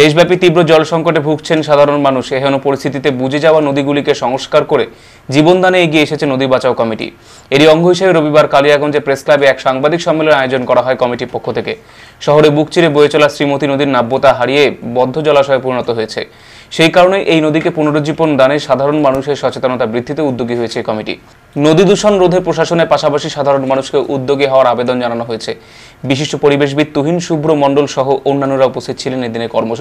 দেশব্যাপী তীব্র জল সংকটে ভুগছেন সাধারণ মানুষ এহেন পরিস্থিতিতে বুঝে যাওয়া নদীগুলিকে সংস্কার করে জীবনদানে এগিয়ে এসেছে নদী বাঁচাও কমিটি এরই অঙ্গ হিসেবে রবিবার কালিয়াগঞ্জে প্রেস ক্লাবে এক সাংবাদিক সম্মেলন আয়োজন করা হয় কমিটির পক্ষ থেকে শহরে বুক চিরে বয়ে চলা শ্রীমতী নদীর নাব্যতা হারিয়ে বদ্ধ জলাশয়ে পরিণত হয়েছে সেই কারণে এই নদীকে পুনরুজ্জীবন দানে সাধারণ মানুষের সচেতনতা বৃদ্ধিতে উদ্যোগী হয়েছে কমিটি নদী দূষণ রোধে প্রশাসনের পাশাপাশি সাধারণ মানুষকে উদ্যোগী হওয়ার আবেদন জানানো হয়েছে বিশিষ্ট পরিবেশবিদ তুহিন শুভ্র মণ্ডল সহ অন্যান্যরা উপস্থিত ছিলেন এদিনের কর্মসূচি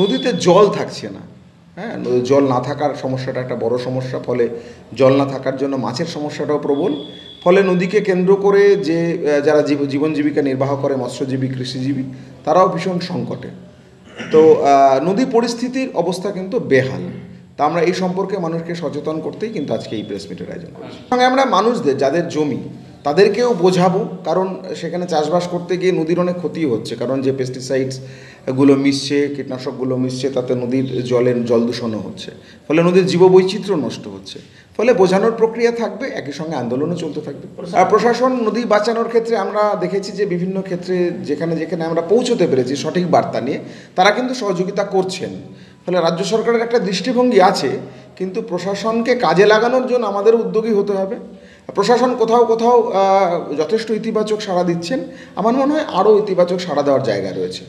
নদীতে জল থাকছে না হ্যাঁ জল না থাকার সমস্যাটা একটা বড় সমস্যা ফলে জল না থাকার জন্য মাছের সমস্যাটাও প্রবল ফলে নদীকে কেন্দ্র করে যে যারা জীবন জীবিকা নির্বাহ করে মৎস্যজীবী কৃষিজীবী তারাও ভীষণ সংকটে তো নদী পরিস্থিতির অবস্থা কিন্তু বেহাল তা আমরা এই সম্পর্কে মানুষকে সচেতন করতেই কিন্তু আজকে এই প্রেস মিটের আয়োজন করছি আমরা মানুষদের যাদের জমি তাদেরকেও বোঝাবো কারণ সেখানে চাষবাস করতে গিয়ে নদীর অনেক ক্ষতি হচ্ছে কারণ যে পেস্টিসাইডসগুলো মিশছে কীটনাশকগুলো মিশছে তাতে নদীর জলের জল দূষণও হচ্ছে ফলে নদীর জীববৈচিত্র্য নষ্ট হচ্ছে ফলে বোঝানোর প্রক্রিয়া থাকবে একই সঙ্গে আন্দোলনও চলতে থাকবে আর প্রশাসন নদী বাঁচানোর ক্ষেত্রে আমরা দেখেছি যে বিভিন্ন ক্ষেত্রে যেখানে যেখানে আমরা পৌঁছতে পেরেছি সঠিক বার্তা নিয়ে তারা কিন্তু সহযোগিতা করছেন ফলে রাজ্য সরকারের একটা দৃষ্টিভঙ্গি আছে কিন্তু প্রশাসনকে কাজে লাগানোর জন্য আমাদের উদ্যোগী হতে হবে প্রশাসন কোথাও কোথাও যথেষ্ট ইতিবাচক সাড়া দিচ্ছেন আমার মনে হয় আরও ইতিবাচক সাড়া দেওয়ার জায়গা রয়েছে